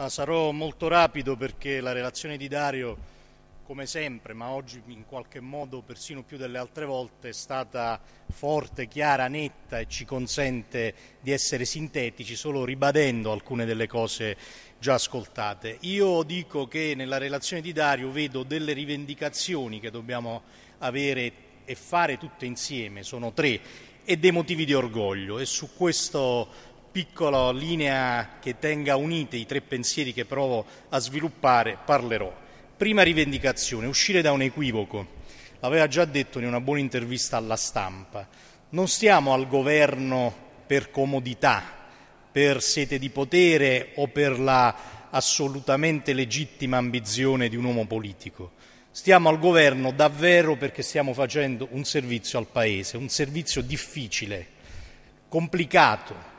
Ah, sarò molto rapido perché la relazione di Dario, come sempre, ma oggi in qualche modo persino più delle altre volte, è stata forte, chiara, netta e ci consente di essere sintetici solo ribadendo alcune delle cose già ascoltate. Io dico che nella relazione di Dario vedo delle rivendicazioni che dobbiamo avere e fare tutte insieme, sono tre, e dei motivi di orgoglio e su questo piccola linea che tenga unite i tre pensieri che provo a sviluppare parlerò. Prima rivendicazione, uscire da un equivoco. L'aveva già detto in una buona intervista alla stampa. Non stiamo al governo per comodità, per sete di potere o per la assolutamente legittima ambizione di un uomo politico. Stiamo al governo davvero perché stiamo facendo un servizio al Paese, un servizio difficile, complicato,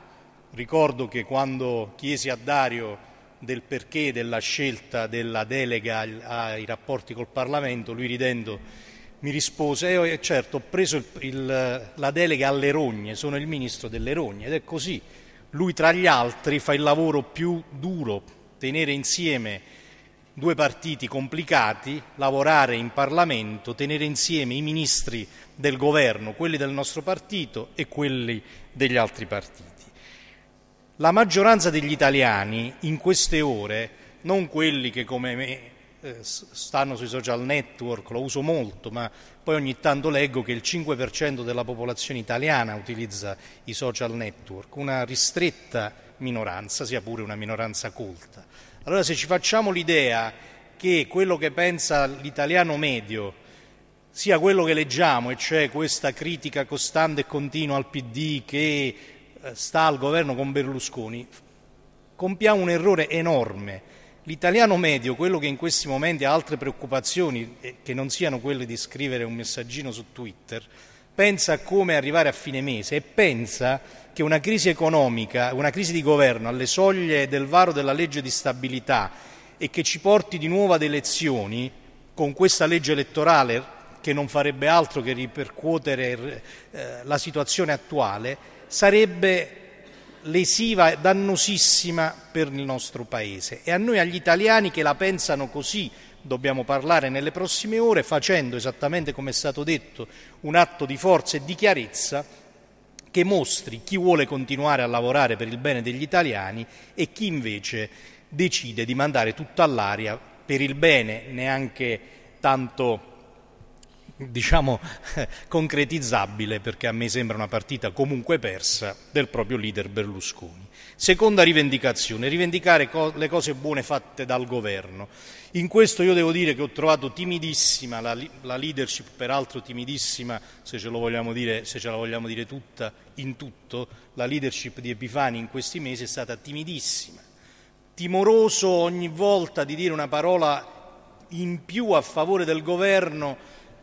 Ricordo che quando chiesi a Dario del perché della scelta della delega ai rapporti col Parlamento, lui ridendo mi rispose, eh, eh, certo ho preso il, il, la delega alle rogne, sono il ministro delle rogne ed è così. Lui tra gli altri fa il lavoro più duro, tenere insieme due partiti complicati, lavorare in Parlamento, tenere insieme i ministri del governo, quelli del nostro partito e quelli degli altri partiti la maggioranza degli italiani in queste ore, non quelli che come me eh, stanno sui social network, lo uso molto, ma poi ogni tanto leggo che il 5% della popolazione italiana utilizza i social network, una ristretta minoranza, sia pure una minoranza colta. Allora se ci facciamo l'idea che quello che pensa l'italiano medio sia quello che leggiamo, e cioè questa critica costante e continua al PD che eh, sta al governo con Berlusconi compiamo un errore enorme. L'italiano medio, quello che in questi momenti ha altre preoccupazioni eh, che non siano quelle di scrivere un messaggino su Twitter, pensa a come arrivare a fine mese e pensa che una crisi economica, una crisi di governo alle soglie del varo della legge di stabilità e che ci porti di nuovo ad elezioni con questa legge elettorale che non farebbe altro che ripercuotere eh, la situazione attuale, sarebbe lesiva e dannosissima per il nostro Paese. E a noi, agli italiani che la pensano così, dobbiamo parlare nelle prossime ore, facendo esattamente come è stato detto un atto di forza e di chiarezza che mostri chi vuole continuare a lavorare per il bene degli italiani e chi invece decide di mandare tutto all'aria per il bene neanche tanto diciamo concretizzabile perché a me sembra una partita comunque persa del proprio leader Berlusconi. Seconda rivendicazione, rivendicare co le cose buone fatte dal governo. In questo io devo dire che ho trovato timidissima la, la leadership, peraltro timidissima, se ce, dire, se ce la vogliamo dire tutta, in tutto, la leadership di Epifani in questi mesi è stata timidissima. Timoroso ogni volta di dire una parola in più a favore del governo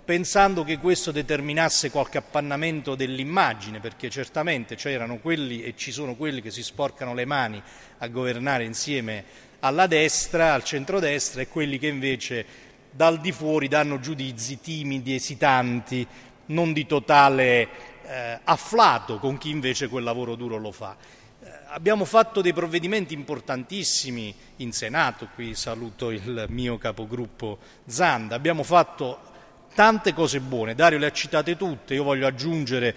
pensando che questo determinasse qualche appannamento dell'immagine, perché certamente c'erano quelli e ci sono quelli che si sporcano le mani a governare insieme alla destra, al centrodestra e quelli che invece dal di fuori danno giudizi timidi, esitanti, non di totale eh, afflato con chi invece quel lavoro duro lo fa. Eh, abbiamo fatto dei provvedimenti importantissimi in Senato, qui saluto il mio capogruppo Zanda, abbiamo fatto tante cose buone, Dario le ha citate tutte, io voglio aggiungere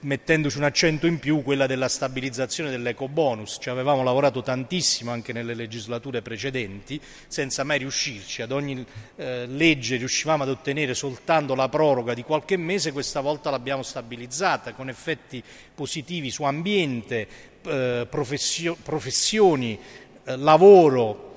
mettendoci un accento in più quella della stabilizzazione dell'eco bonus, ci avevamo lavorato tantissimo anche nelle legislature precedenti senza mai riuscirci, ad ogni eh, legge riuscivamo ad ottenere soltanto la proroga di qualche mese, questa volta l'abbiamo stabilizzata con effetti positivi su ambiente, eh, professio professioni, eh, lavoro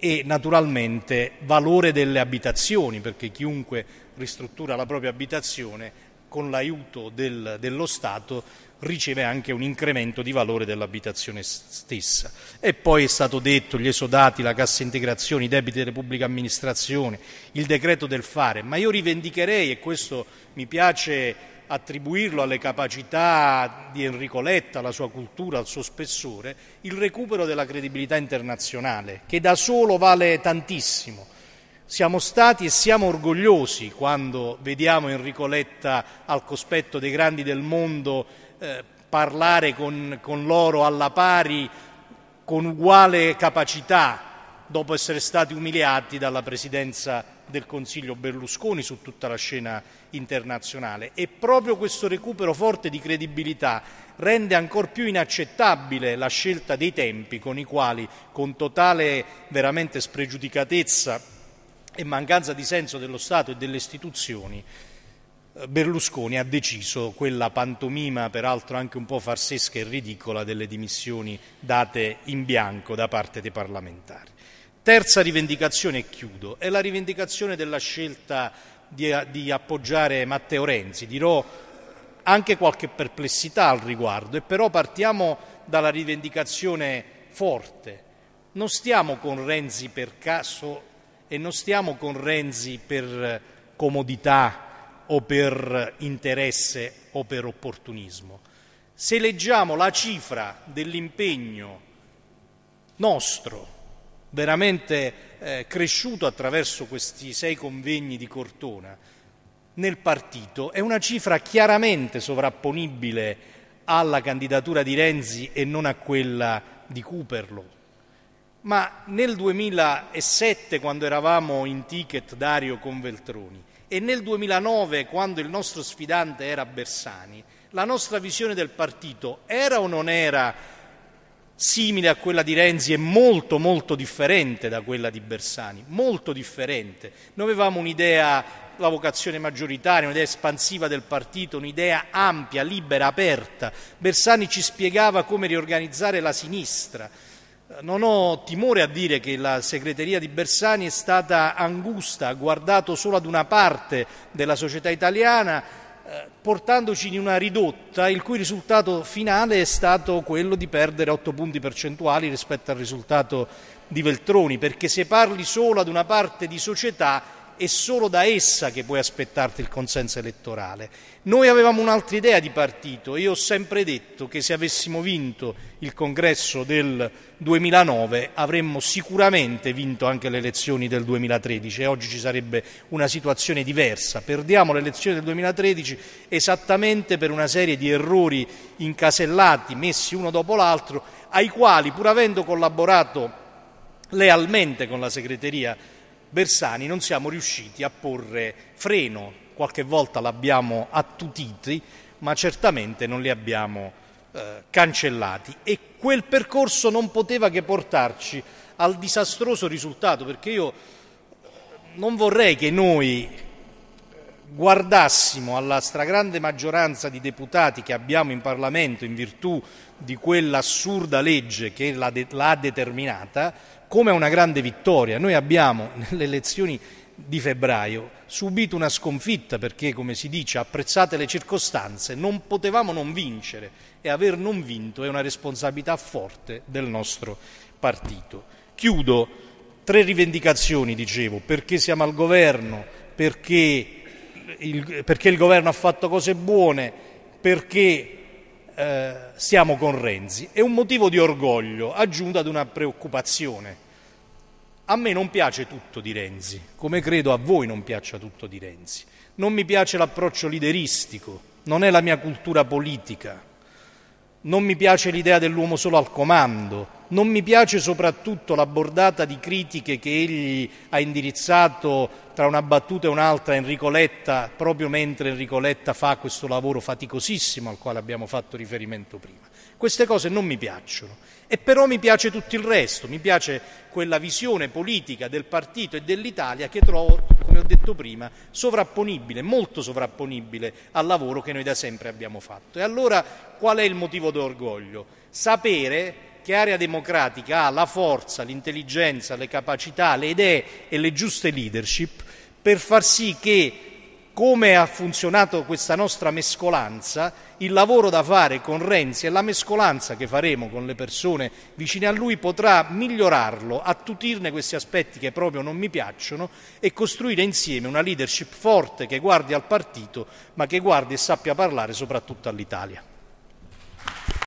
e naturalmente valore delle abitazioni perché chiunque ristruttura la propria abitazione con l'aiuto del, dello Stato riceve anche un incremento di valore dell'abitazione stessa. E poi è stato detto gli esodati, la cassa integrazione, i debiti delle pubbliche amministrazioni, il decreto del fare, ma io rivendicherei, e questo mi piace attribuirlo alle capacità di Enrico Letta, alla sua cultura, al suo spessore, il recupero della credibilità internazionale, che da solo vale tantissimo. Siamo stati e siamo orgogliosi quando vediamo Enrico Letta al cospetto dei grandi del mondo eh, parlare con, con loro alla pari, con uguale capacità, dopo essere stati umiliati dalla presidenza del Consiglio Berlusconi su tutta la scena internazionale. E proprio questo recupero forte di credibilità rende ancora più inaccettabile la scelta dei tempi con i quali, con totale veramente spregiudicatezza e mancanza di senso dello Stato e delle istituzioni, eh, Berlusconi ha deciso quella pantomima, peraltro anche un po' farsesca e ridicola, delle dimissioni date in bianco da parte dei parlamentari. Terza rivendicazione, e chiudo, è la rivendicazione della scelta di, eh, di appoggiare Matteo Renzi. Dirò anche qualche perplessità al riguardo, e però partiamo dalla rivendicazione forte. Non stiamo con Renzi per caso e non stiamo con Renzi per comodità o per interesse o per opportunismo. Se leggiamo la cifra dell'impegno nostro, veramente eh, cresciuto attraverso questi sei convegni di Cortona, nel partito è una cifra chiaramente sovrapponibile alla candidatura di Renzi e non a quella di Cooperlo, ma nel 2007, quando eravamo in ticket Dario con Veltroni, e nel 2009, quando il nostro sfidante era Bersani, la nostra visione del partito era o non era simile a quella di Renzi e molto molto differente da quella di Bersani, molto differente. Noi avevamo un'idea, la vocazione maggioritaria, un'idea espansiva del partito, un'idea ampia, libera, aperta. Bersani ci spiegava come riorganizzare la sinistra non ho timore a dire che la segreteria di Bersani è stata angusta, ha guardato solo ad una parte della società italiana, eh, portandoci in una ridotta il cui risultato finale è stato quello di perdere 8 punti percentuali rispetto al risultato di Veltroni, perché se parli solo ad una parte di società è solo da essa che puoi aspettarti il consenso elettorale. Noi avevamo un'altra idea di partito, io ho sempre detto che se avessimo vinto il congresso del 2009 avremmo sicuramente vinto anche le elezioni del 2013 e oggi ci sarebbe una situazione diversa. Perdiamo le elezioni del 2013 esattamente per una serie di errori incasellati, messi uno dopo l'altro, ai quali pur avendo collaborato lealmente con la segreteria Bersani non siamo riusciti a porre freno, qualche volta l'abbiamo attutiti, ma certamente non li abbiamo eh, cancellati e quel percorso non poteva che portarci al disastroso risultato perché io eh, non vorrei che noi guardassimo alla stragrande maggioranza di deputati che abbiamo in Parlamento in virtù di quell'assurda legge che l'ha, determinata come una grande vittoria. Noi abbiamo nelle elezioni di febbraio subito una sconfitta perché, come si dice, apprezzate le circostanze, non potevamo non vincere e aver non vinto è una responsabilità forte del nostro partito. Chiudo tre rivendicazioni, dicevo, perché siamo al governo, perché il, perché il governo ha fatto cose buone, perché eh, siamo con Renzi. È un motivo di orgoglio aggiunto ad una preoccupazione. A me non piace tutto di Renzi, come credo a voi non piaccia tutto di Renzi. Non mi piace l'approccio lideristico, non è la mia cultura politica. Non mi piace l'idea dell'uomo solo al comando, non mi piace soprattutto la bordata di critiche che egli ha indirizzato tra una battuta e un'altra a Enrico Letta, proprio mentre Enrico Letta fa questo lavoro faticosissimo al quale abbiamo fatto riferimento prima. Queste cose non mi piacciono e però mi piace tutto il resto, mi piace quella visione politica del partito e dell'Italia che trovo, come ho detto prima, sovrapponibile, molto sovrapponibile al lavoro che noi da sempre abbiamo fatto. E allora qual è il motivo d'orgoglio? Sapere che Area Democratica ha la forza, l'intelligenza, le capacità, le idee e le giuste leadership per far sì che come ha funzionato questa nostra mescolanza, il lavoro da fare con Renzi e la mescolanza che faremo con le persone vicine a lui potrà migliorarlo, attutirne questi aspetti che proprio non mi piacciono e costruire insieme una leadership forte che guardi al partito ma che guardi e sappia parlare soprattutto all'Italia.